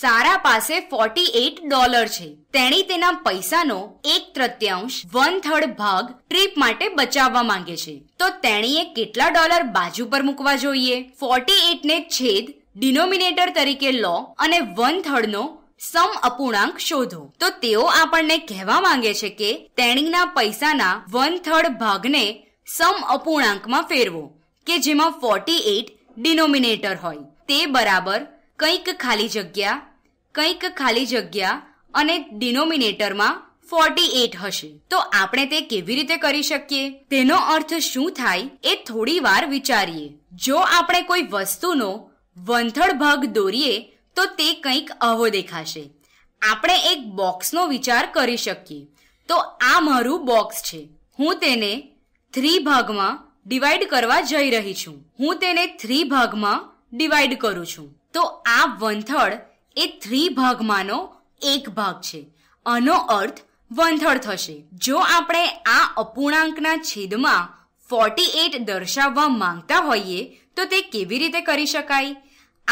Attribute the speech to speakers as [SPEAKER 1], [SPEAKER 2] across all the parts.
[SPEAKER 1] સારા પાસે forty eight dollar છે તેણી તેના પૈસાનો એક તૃતીયાંશ વન થર્ડ ભાગ ટ્રીપ માટે બચાવવા માંગે છે તો તેણીએ કેટલા ડોલર બાજુ પર મૂકવા જોઈએ ફોર્ટી એટ ને છેદ ડિનોમિનેટર તરીકે લો અને વન થર્ડ નો સમ અપૂર્ણાંક શોધો તો તેઓ આપણને કહેવા માંગે છે કે તેણીના પૈસાના વન થર્ડ ભાગને સમ અપૂર્ણાંકમાં ફેરવો કે જેમાં ફોર્ટી એટ ડિનોમિનેટર હોય તે બરાબર કંઈક ખાલી જગ્યા કંઈક ખાલી જગ્યા અને ડિનોમિનેટરમાં ફોર્ટી એટ હશે તો આપણે તે કેવી રીતે કરી શકીએ તેનો અર્થ શું થાય એ થોડી વાર વિચારીએ જો આપણે કોઈ વસ્તુનો વંથળ ભાગ દોરીએ તો તે કંઈક આવો દેખાશે આપણે એક બોક્સનો વિચાર કરી શકીએ તો આ મારું બોક્સ છે હું તેને થ્રી ભાગમાં ડિવાઈડ કરવા જઈ રહી છું હું તેને થ્રી ભાગમાં ડિવાઈડ કરું છું તો આ વંથળ એ થ્રી ભાગમાંનો એક ભાગ છે આનો અર્થ વંથળ થશે જો આપણે આ અપૂર્ણાંકના છેદમાં ફોર્ટી એટ દર્શાવવા માંગતા હોઈએ તો તે કેવી રીતે કરી શકાય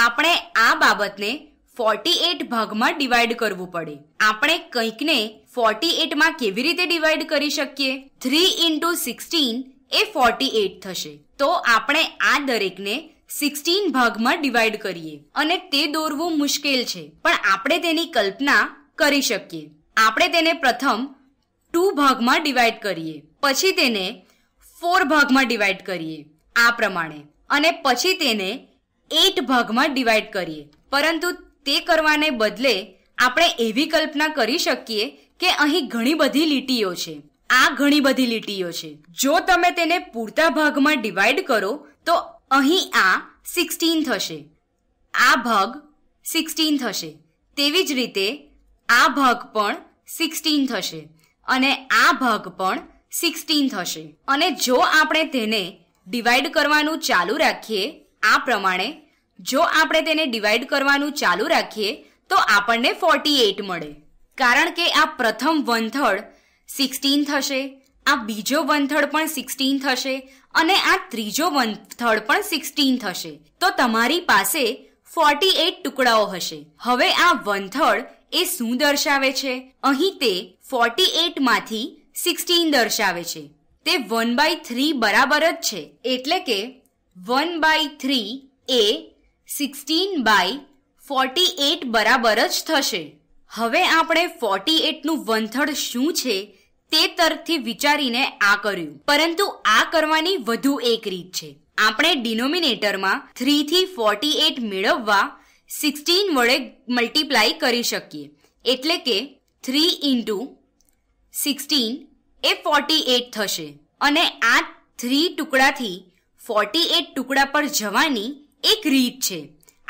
[SPEAKER 1] આપણે આ બાબતને ફોર્ટી એટ ભાગમાં ડિવાઈડ કરવું પડે આપણે કંઈકને ફોર્ટી એટમાં કેવી રીતે ડિવાઈડ કરી શકીએ થ્રી ઇન્ટુ સિક્સટીન એ ફોર્ટી એટ થશે તો આપણે આ દરેકને સિક્સટીન ભાગમાં ડિવાઈડ કરીએ અને તે દોરવું મુશ્કેલ છે પણ આપણે તેની કલ્પના કરી શકીએ આપણે તેને પ્રથમ ટુ ભાગમાં ડિવાઈડ કરીએ પછી તેને ફોર ભાગમાં ડિવાઈડ કરીએ આ પ્રમાણે અને પછી તેને એટ ભાગમાં ડિવાઈડ કરીએ પરંતુ તે કરવાને બદલે આપણે એવી કલ્પના કરી શકીએ કે અહીં ઘણી બધી લીટીઓ છે આ ઘણી બધી લીટીઓ છે જો તમે તેને પૂરતા ભાગમાં ડિવાઈડ કરો તો અહીં આ સિક્સટીન થશે આ ભાગ સિક્સટીન થશે તેવી જ રીતે આ ભાગ પણ સિક્સટીન થશે અને આ ભાગ પણ સિક્સટીન થશે અને જો આપણે તેને ડિવાઈડ કરવાનું ચાલુ રાખીએ આ પ્રમાણે જો આપણે તેને ડિવાઈડ કરવાનું ચાલુ રાખીએ તો આપણને ફોર્ટી એઇટ મળે કારણ કે આ પ્રથમ વંથળ સિક્સટીન થશે આ બીજો વનથર્ડ પણ સિક્સટીન થશે અને આ ત્રીજો વનથર્ડ પણ સિક્સટીન થશે તો તમારી પાસે ફોર્ટી એટ ટુકડાઓ હશે હવે આ વનથર્ડ એ શું દર્શાવે છે અહીં તે ફોર્ટી એટમાંથી સિક્સટીન દર્શાવે છે તે વન બાય થ્રી બરાબર જ છે એટલે કે વન બાય થ્રી એ સિક્સટીન બાય ફોર્ટી એટ બરાબર જ થશે હવે આપણે ફોર્ટી એટનું વનથર્ડ શું છે તે તરફથી વિચારીને આ કર્યું પરંતુ આ કરવાની વધુ એક રીત છે આપણે ડિનોમિનેટરમાં થ્રીથી ફોર્ટી એટ મેળવવા સિક્સટીન વડે મલ્ટીપ્લાય કરી શકીએ એટલે કે થ્રી ઇન્ટુ સિક્સટીન એ ફોર્ટી એટ થશે અને આ થ્રી ટુકડાથી ફોર્ટી એટ ટુકડા પર જવાની એક રીત છે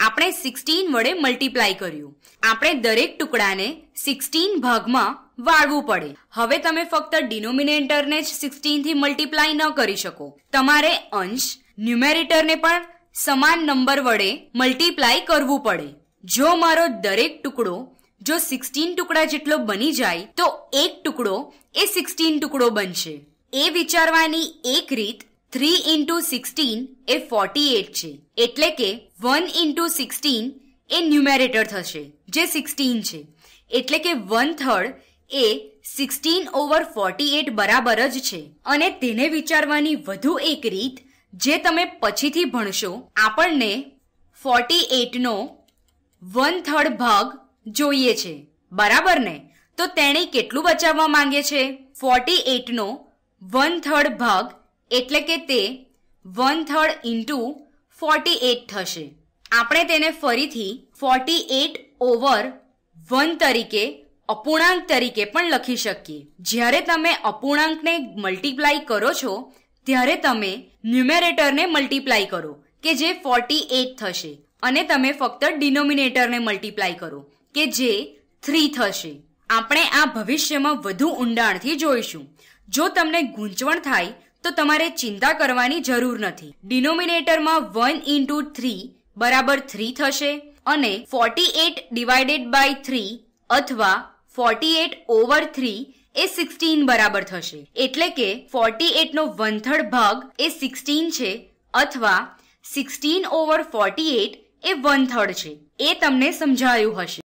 [SPEAKER 1] આપણે સિક્સટીન વડે મલ્ટીપ્લાય કર્યું આપણે દરેક ટુકડાને સિક્સટીન ભાગમાં વાળવું પડે હવે તમે ફક્ત ડિનોમિનેટરને જ સિક્સટીનથી મલ્ટીપ્લાય ન કરી શકો તમારે અંશ ન્યુમેરેટરને પણ સમાન નંબર વડે મલ્ટીપ્લાય કરવું પડે જો મારો દરેક ટુકડો જો સિક્સટીન ટુકડા જેટલો બની જાય તો એક ટુકડો એ સિક્સટીન ટુકડો બનશે એ વિચારવાની એક રીત થ્રી ઇન્ટુ સિક્સટીન એ ફોર્ટી એટ છે એટલે કે વન ઇન્ટુ સિક્સટીન એ ન્યુમેરેટર થશે જે સિક્સટીન છે એટલે કે વન થર્ડ એ સિક્સટીન ઓવર ફોર્ટી એટ બરાબર જ છે અને તેને વિચારવાની વધુ એક રીત જે તમે પછીથી ભણશો આપણને ફોર્ટી એટનો વન થર્ડ ભાગ જોઈએ છે બરાબર ને તો તેણે કેટલું બચાવવા માંગે છે ફોર્ટી એટનો વન થર્ડ ભાગ એટલે કે તે one third into forty eight થશે આપણે તેને ફરીથી ફોર્ટી એટ ઓવર વન તરીકે અપૂર્ણાંક તરીકે પણ લખી શકીએ જ્યારે તમે અપૂર્ણાંકને મલ્ટીપ્લાય કરો છો ત્યારે તમે ન્યુમેરેટરને મલ્ટીપ્લાય કરો કે જે ફોર્ટી એટ થશે અને તમે ફક્ત ડિનોમિનેટરને મલ્ટીપ્લાય કરો કે જે થ્રી થશે આપણે આ ભવિષ્યમાં વધુ ઊંડાણથી જોઈશું જો તમને ગૂંચવણ થાય તો તમારે ચિંતા કરવાની જરૂર નથી ડિનોમિનેટરમાં વન ઇન્ટુ થ્રી બરાબર થ્રી થશે અને forty eight divided by three અથવા ફોર્ટી એટ ઓવર થ્રી એ સિક્સટીન બરાબર થશે એટલે કે ફોર્ટી એટનો વનથર્ડ ભાગ એ સિક્સટીન છે અથવા સિક્સટીન ઓવર ફોર્ટી એટ એ વન થર્ડ છે એ તમને સમજાયું હશે